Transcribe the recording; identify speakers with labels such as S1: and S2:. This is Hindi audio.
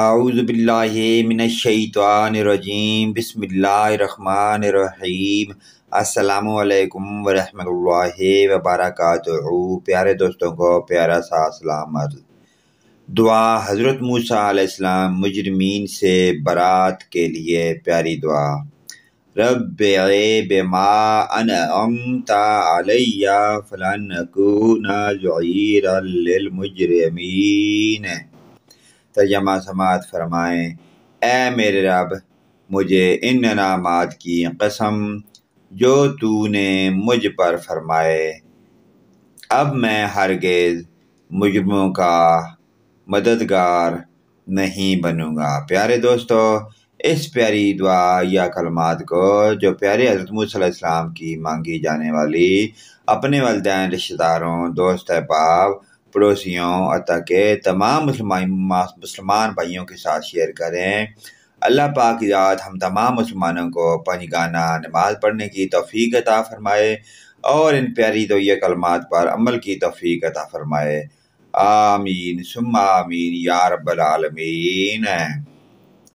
S1: आउज़बिल्लिमिनशैतवानरजीम बसमीम अल्लाम वरम वबरक प्यारे दोस्तों को प्यारा सा सलाम दुआ हज़रत मूसा मुजरमीन से बरात के लिए प्यारी दुआ रब बेमा अनता फ़लान तजमा समात फरमाएँ ए मेरे रब मुझे इन अनामात की कसम जो तूने मुझ पर फरमाए अब मैं हरगेज़ मुजरमों का मददगार नहीं बनूँगा प्यारे दोस्तों इस प्यारी दुआ या कलमात को जो प्यारे हजरत मूसम की मांगी जाने वाली अपने वालदे रिश्तेदारों दोस्त अहबाब पड़ोसियों के तमाम मुसलमान भाइयों के साथ शेयर करें अल्लाह पाक याद हम तमाम मुसलमानों को गाना नमाज पढ़ने की तोफ़ी अता फ़रमाए और इन प्यारी तो ये कलमात पर अमल की तोफ़ी अता फ़रमाए आमीन सुम आमीन यार रब्बल आलमीन